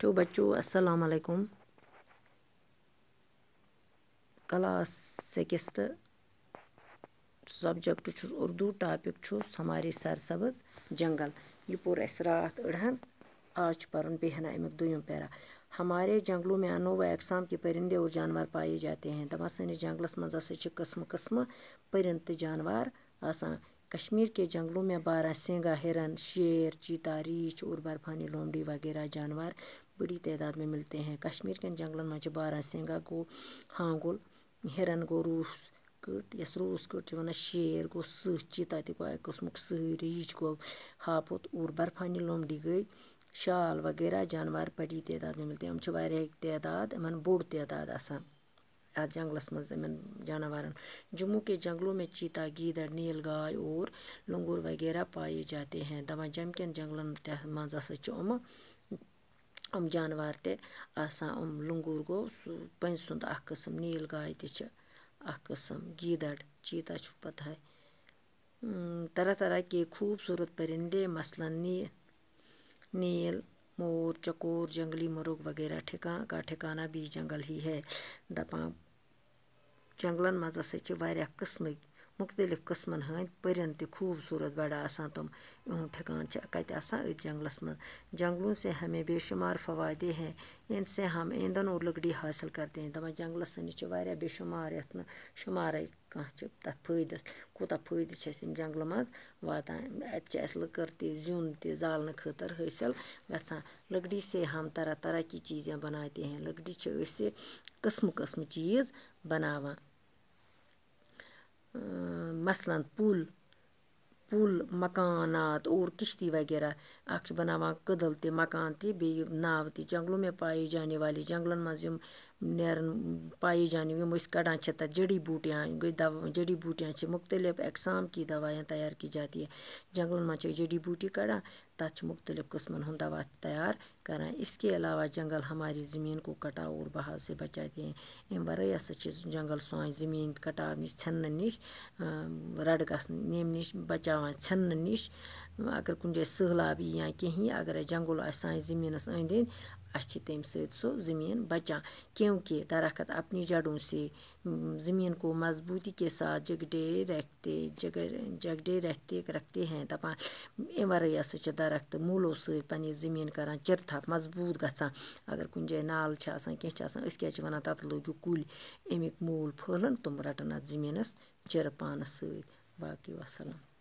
to बच्चों अस्सलाम वालेकुम क्लास सिक्स सब्जेक्ट छुस उर्दू टॉपिक छुस हमारे सरसब्ज जंगल यह पोर अस रात अड़हन आज पर बेहन अमुक दुम पैरा हमारे जंगलों में अनोवा अकसाम के परिंदे और जानवर पाए जाते हैं दपा सैनिस जंगलस मज कस्म कस्म परिंद जानवर आसान कश्मीर के जंगलों में बारह सेंगा हिरन शेर चीता रीछ और बर्फानी लोमड़ी वगैरह जानवर बड़ी तादाद में मिलते हैं कश्मीर के जंगलों में बारह सेंगा गो हांगुल हिरन गो रूस कट इस रूस कट शेर गो सह चीता तो गोस्म सह रीछ गो हापुत और बर्फानी लोमड़ी गई शाल वगैरह जानवर बड़ी तादाद में मिलते हैं हम तदाद इन बोड़ तदाद आ जंगलस मन जानवरन जम्मू के जंगलों में चीता गीदड़ नील गाय और लंगूर वगैरह पाए जाते हैं दपा जमक जंगलन मजम उम जानवर तम लंगूर गो पुंद कस्म नील गाय तस्म गीदड़ चीता पत है तरह तरह के खूबसूरत परिंदे मसलन नी नील मोर चकोर जंगली मुर्ग वगैरह ठिका का ठिकाना भी जंगल ही है दपा جنٛگلَن منٛز ہَسا چھِ واریاہ قٕسمٕکۍ مُختلِف قٕسمَن ہٕنٛدۍ پٔرِن تہِ خوٗبصوٗرت بَڑٕ آسان تِم یِہُنٛد ٹھِکان چھِ کَتہِ آسان أتھۍ جنٛگلَس منٛز جنٛگلوں سے ہمیں بے شُمار فوایدے ہیں اِن سے ہم ایندھن اور لٔکڑی حٲصِل کرتے ہیں دَپان جنٛگلَس سٲنِس چھِ واریاہ بے شُمار یَتھ نہٕ شُمارٕے کانٛہہ چھِ تَتھ فٲیدَس کوٗتاہ فٲیدٕ چھِ اَسہِ ییٚمہِ جنٛگلہٕ منٛز واتان اَتہِ چھِ اَسہِ لٔکٕر تہِ زیُن تہِ زالنہٕ خٲطرٕ حٲصِل گژھان لٔکڑی سے ہم طرح طرح کی چیٖزیں بناتے ہیں لٔکڑِ چھِ أسۍ قٕسمہٕ قٕسمہٕ چیٖز بَناوان مثلاً پُل پُل مکانات اور کِشتی وغیرہ اَکھ چھِ بَناوان کٔدٕل تہِ مکان تہِ بیٚیہِ ناوٕ تہِ جنٛگلو مےٚ پایی جانے والی جنٛگلَن منٛز یِم نیران پایہِ جان یِم أسۍ کَڑان چھِ تَتہِ جٔڈی بوٗٹیاں گٔے دوا جٔڈی بوٗٹیاں چھِ مختلف اقسام کی دوایاں تیار کی جاتی ہے جنٛگلَن منٛز چھِ أسۍ جٔڈی بوٗٹی کَڑان تَتھ چھِ مختلف قٕسمَن ہُنٛد دوا تیار کَران اس کے علاوہ جنٛگل ہماری زٔمیٖن کو کَٹاؤ اور بہاؤ سے بچاتے ہیں اَمہِ وَرٲے ہَسا چھِ جنٛگل سانہِ زٔمیٖن کَٹاو نِش ژھٮ۪نہٕ نِش رَڈٕ گژھنہٕ ییٚمہِ نِش بَچاوان ژھٮ۪نہٕ نِش اگر کُنہِ جایہِ سٔہلاب یی یا کینٛہہ یی اگرَے جنٛگُل آسہِ سانہِ زٔمیٖنَس أنٛدۍ أنٛدۍ اَسہِ چھِ تمہِ سۭتۍ سُہ زٔمیٖن بَچان کیونکہِ درخت अपनी जड़ों से ज़मीन को मजबूती के साथ جگڈے رکھتے جگڈے رہتے رکھتے ہیں دَپان امہِ وَرٲے ہَسا چھِ درخت موٗلو سۭتۍ پَنٕنۍ زٔمیٖن کَران چِرتھَپ مضبوٗط گژھان اگر کُنہِ جایہِ نالہٕ چھِ آسان کینٛہہ چھِ آسان أسۍ کیٛاہ چھِ وَنان تَتھ لٲگِو کُلۍ اَمیِکۍ موٗل پھٔہلَن تِم رَٹَن اَتھ زٔمیٖنَس چِرٕ پانَس سۭتۍ باقٕے وَسَلام